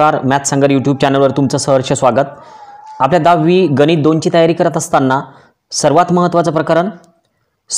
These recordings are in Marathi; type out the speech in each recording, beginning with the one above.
नमस्कार मॅथ संगर यूट्यूब चॅनलवर तुमचं सहर्ष स्वागत आपल्या दहावी गणित ची तयारी करत असताना सर्वात महत्त्वाचं प्रकरण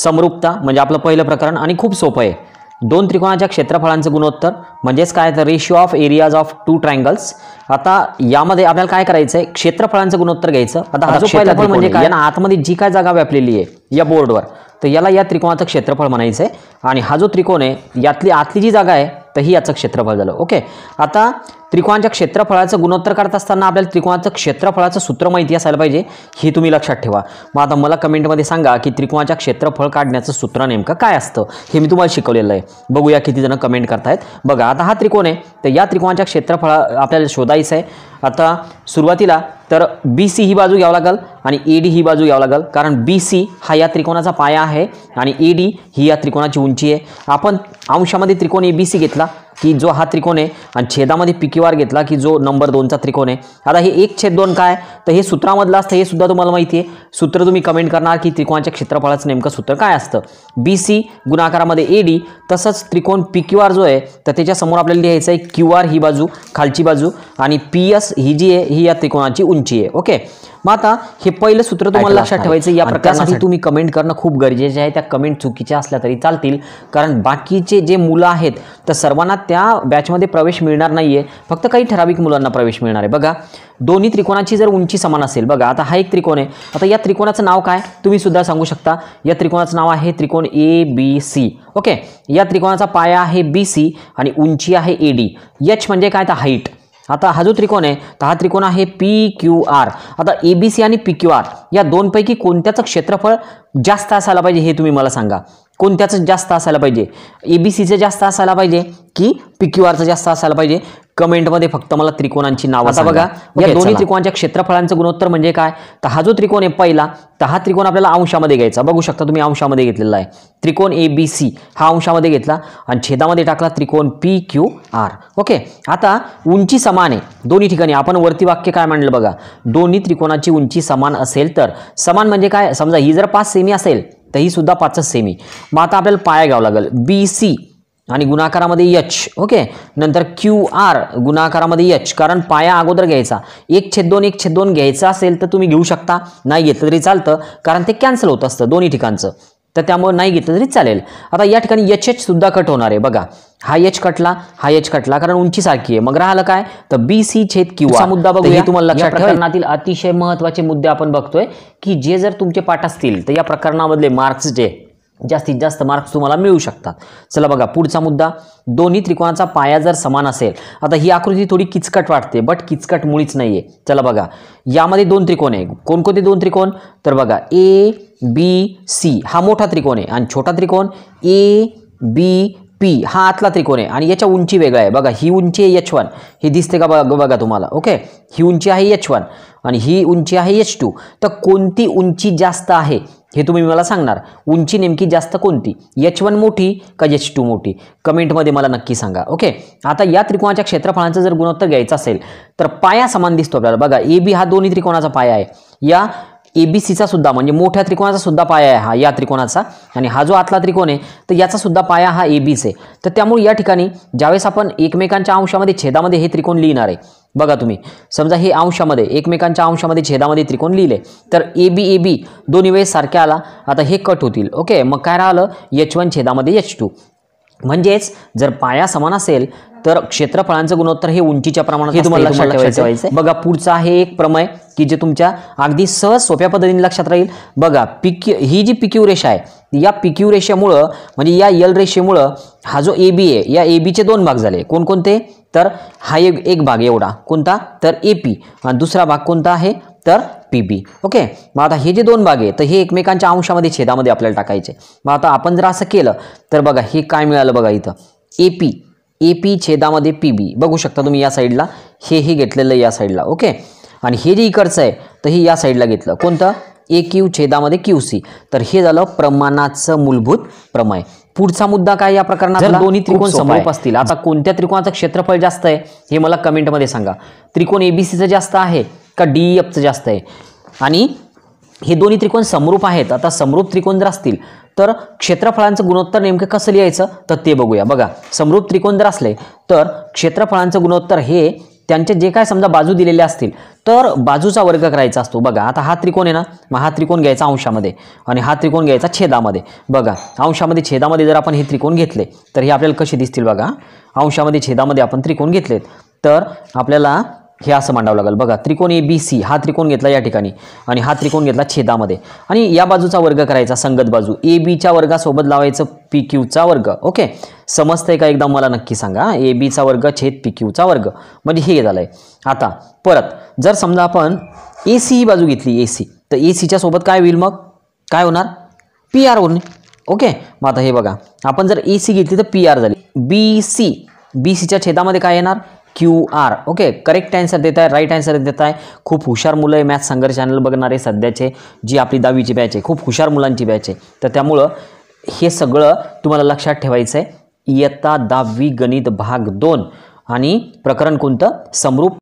समरूपता म्हणजे आपलं पहिलं प्रकरण आणि खूप सोपं आहे दोन त्रिकोणाच्या क्षेत्रफळांचं गुणोत्तर म्हणजेच काय तर ratio of areas of two triangles आता यामध्ये आपल्याला काय करायचंय क्षेत्रफळांचं गुणोत्तर घ्यायचं आता हा जो म्हणजे काय ना आतमध्ये जी काय जागा व्यापलेली आहे या बोर्डवर तर याला या त्रिकोणाचं क्षेत्रफळ म्हणायचं आणि हा जो त्रिकोण आहे यातली आतली जी जागा आहे तर ही याचं क्षेत्रफळ झालं ओके आता त्रिकोणाच्या क्षेत्रफळाचं गुणोत्तर करत असताना आपल्याला त्रिकोणाचं क्षेत्रफळाचं सूत्र माहिती असायला पाहिजे हे तुम्ही लक्षात ठेवा मग आता मला कमेंटमध्ये सांगा की त्रिकोणाच्या क्षेत्रफळ काढण्याचं सूत्र नेमकं काय असतं हे मी तुम्हाला शिकवलेलं आहे बघूया किती जण कमेंट करतायत बघा आता हा त्रिकोण आहे तर या त्रिकोणाच्या क्षेत्रफळा आपल्याला शोधायचं आहे आता सुरुवातीला तर बी सी ही बाजू घ्यावं लागेल आणि ए डी ही बाजू घ्यावं लागेल कारण बी सी हा या त्रिकोणाचा पाया आहे आणि ए डी ही या त्रिकोणाची उंची आहे आपण अंशामध्ये त्रिकोण ए बी सी घेतला की जो हा त्रिकोण आहे आणि छेदामध्ये पिकीवार घेतला की जो नंबर दोनचा त्रिकोण आहे आता हे एक छेद दोन काय तर हे सूत्रामधलं असतं हे सुद्धा तुम्हाला माहिती आहे सूत्र तुम्ही कमेंट करणार की त्रिकोणाच्या क्षेत्रफळाचं नेमकं सूत्र काय असतं बी सी गुणाकारामध्ये ए डी तसंच त्रिकोण पिक्यू आर जो आहे तर त्याच्यासमोर आपल्याला लिहायचं आहे क्यू आर ही बाजू खालची बाजू आणि पी एस ही जी आहे ही या त्रिकोणाची उंची आहे ओके मग आता हे पहिलं सूत्र तुम्हाला लक्षात ठेवायचं या प्रकारासाठी तुम्ही कमेंट करणं खूप गरजेचे आहे त्या कमेंट चुकीच्या असल्या तरी चालतील कारण बाकीचे जे मुलं आहेत तर सर्वांना त्या बॅचमध्ये प्रवेश मिळणार नाही आहे फक्त काही ठराविक मुलांना प्रवेश मिळणार आहे बघा दोन्ही त्रिकोणाची जर उंची समान असेल बघा आता हा एक त्रिकोण आहे आता या त्रिकोणाचं नाव काय तुम्ही सुद्धा सांगू शकता या त्रिकोणाचं नाव आहे त्रिकोण ए बी सी ओके या त्रिकोणाचा पाया आहे बी सी आणि उंची आहे ए डी एच म्हणजे काय तर हाईट आता हा जो त्रिकोण आहे तर हा त्रिकोण आहे पी क्यू आर आता ए बी सी आणि पी क्यू आर या दोनपैकी कोणत्याचं क्षेत्रफळ जास्त असायला पाहिजे हे तुम्ही मला सांगा कोणत्याचं जास्त असायला पाहिजे ए बी सीचं जास्त असायला पाहिजे की पिक्यू आरचं जास्त असायला पाहिजे कमेंटमध्ये फक्त मला त्रिकोणांची नाव आता बघा या दोन्ही त्रिकोणाच्या क्षेत्रफळांचं गुणोत्तर म्हणजे काय तर हा जो त्रिकोण आहे पहिला तर हा त्रिकोण आपल्याला अंशामध्ये घ्यायचा बघू शकता तुम्ही अंशामध्ये घेतलेला आहे त्रिकोण ए बी सी हा अंशामध्ये घेतला आणि छेदामध्ये टाकला त्रिकोण पी क्यू आर ओके आता उंची समान आहे दोन्ही ठिकाणी आपण वरती वाक्य काय मांडलं बघा दोन्ही त्रिकोणाची उंची समान असेल तर समान म्हणजे काय समजा ही जर पाच सेमी असेल तर ही सुद्धा पाचच सेमी मग आता आपल्याला पाया घ्यावं लागेल बी सी आणि गुणाकारामध्ये यच ओके नंतर क्यू आर गुणाकारामध्ये यच कारण पाया अगोदर घ्यायचा एक छेद दोन एक छेद दोन घ्यायचा असेल तर तुम्ही घेऊ शकता नाही घेतलं तरी चालतं कारण ते कॅन्सल होत असतं दोन्ही ठिकाणचं तर त्यामुळे नाही घेतलं तरी चालेल आता या ठिकाणी यच एच सुद्धा कट होणार आहे बघा हा यच कटला हा एच कटला कारण उंची सारखी आहे मग राहिलं काय तर बी सी छेद किंवा मुद्दा बघूया तुम्हाला लक्षात प्रकरणातील अतिशय महत्त्वाचे मुद्दे आपण बघतोय की जे जर तुमचे पाठ असतील तर या प्रकरणामधले मार्क्स जे जास्तीत जास्त मार्क्स तुम्हाला मिळू शकतात चला बघा पुढचा मुद्दा दोन्ही त्रिकोणाचा पाया जर समान असेल आता ही आकृती थोडी किचकट वाटते बट किचकट मुळीच नाही आहे चला बघा यामध्ये दोन त्रिकोण आहे कोणकोणते दोन त्रिकोण तर बघा ए बी सी हा मोठा त्रिकोण आहे आणि छोटा त्रिकोण ए बी पी हा आतला त्रिकोण आहे आणि याच्या उंची वेगळा आहे बघा ही उंची आहे एच वन हे दिसते का बघा बघा तुम्हाला ओके ही उंची आहे एच वन आणि ही उंची आहे एच टू तर कोणती उंची जास्त आहे हे तुम्ही मला सांगणार उंची नेमकी जास्त कोणती एच वन मोठी का एच टू मोठी कमेंटमध्ये मला नक्की सांगा ओके आता या त्रिकोणाच्या क्षेत्रफळांचं जर गुणोत्तर घ्यायचं असेल तर पाया समान दिसतो आपल्याला बघा ए बी हा दोन्ही त्रिकोणाचा पाया आहे या ए बी सीचा सुद्धा म्हणजे मोठ्या त्रिकोणाचा सुद्धा पाया आहे हा या त्रिकोणाचा आणि हा जो आतला त्रिकोण आहे तर याचा सुद्धा पाया हा ए बीच आहे तर त्यामुळे या ठिकाणी ज्यावेळेस आपण एकमेकांच्या अंशामध्ये छेदामध्ये हे त्रिकोण लिहिणार आहे बघा तुम्ही समजा हे अंशामध्ये एकमेकांच्या अंशामध्ये छेदामध्ये त्रिकोण लिहिले तर ए बी ए बी दोन्ही वेळेस सारख्या आला आता हे कट होतील ओके मग काय राहिलं एच वन छेदामध्ये एच टू म्हणजेच जर पाया समान असेल तर क्षेत्रफळांचं गुणोत्तर हे उंचीच्या प्रमाणात हे तुम्हाला लक्षात ठेवायचं बघा पुढचा आहे एक प्रमय की जे तुमच्या अगदी सहज सोप्या पद्धतीने लक्षात राहील बघा पिक ही जी पिक्यू रेषा आहे या पिक्यू रेषेमुळं म्हणजे या यल रेषेमुळं हा जो ए बी आहे या ए बीचे दोन भाग झाले कोणकोणते तर हा एक भाग एवढा कोणता तर ए पी आणि दुसरा भाग कोणता आहे तर पी बी ओके मग आता हे जे दोन भाग आहे तर हे एकमेकांच्या अंशामध्ये छेदामध्ये आपल्याला टाकायचे मग आता आपण जर असं केलं तर बघा हे काय मिळालं बघा इथं ए पी ए पी छेदामध्ये पी बी बघू शकता तुम्ही या साईडला हेही घेतलेलं या साईडला ओके आणि हे जे इकडचं आहे तर हे या साईडला घेतलं कोणतं ए क्यू छेदामध्ये क्यू सी तर हे झालं प्रमाणाचं मूलभूत प्रमेय पुढचा मुद्दा काय या प्रकरणात दोन्ही त्रिकोण समरूप असतील आता कोणत्या त्रिकोणाचं क्षेत्रफळ जास्त आहे हे मला कमेंटमध्ये सांगा त्रिकोण एबीसीचं जास्त आहे का डी एफचं e जास्त आहे आणि हे दोन्ही त्रिकोण समरूप आहेत आता समरूप त्रिकोण जर असतील तर क्षेत्रफळांचं गुणोत्तर नेमकं कसं लिहायचं तर ते बघूया बघा समृद्ध त्रिकोण जर असले तर क्षेत्रफळांचं गुणोत्तर हे त्यांचे जे काय समजा बाजू दिलेले असतील तर बाजूचा वर्ग करायचा असतो बघा आता हा त्रिकोण आहे ना मग हा त्रिकोण घ्यायचा अंशामध्ये आणि हा त्रिकोण घ्यायचा छेदामध्ये बघा अंशामध्ये छेदामध्ये जर आपण हे त्रिकोण घेतले तर हे आपल्याला कसे दिसतील बघा अंशामध्ये छेदामध्ये आपण त्रिकोण घेतलेत तर आपल्याला हे असं मांडावं लागेल बघा त्रिकोण ए बी सी हा त्रिकोण घेतला या ठिकाणी आणि हा त्रिकोण घेतला छेदामध्ये आणि या बाजूचा वर्ग करायचा संगत बाजू ए बीच्या वर्गासोबत लावायचं पी क्यूचा वर्ग ओके समजतंय का एकदा मला नक्की सांगा ए बीचा वर्ग छेद पी क्यूचा वर्ग म्हणजे हे झालं आहे आता परत जर समजा आपण ए सी ही बाजू घेतली ए सी तर ए सीच्या सोबत काय होईल मग काय होणार पी आर होईल ओके मग आता हे बघा आपण जर ए सी घेतली तर पी आर झाली बी सी बी सीच्या छेदामध्ये काय येणार Q R okay correct answer देत आहे राईट ॲन्सर देत आहे खूप हुशार मुलं आहे मॅथ संघर्ष चॅनल बघणारे सध्याचे जी आपली दहावीची बॅच आहे खूप हुशार मुलांची बॅच आहे तर त्यामुळं हे सगळं तुम्हाला लक्षात ठेवायचं आहे इयत्ता दहावी गणित भाग दोन आणि प्रकरण कोणतं समरूप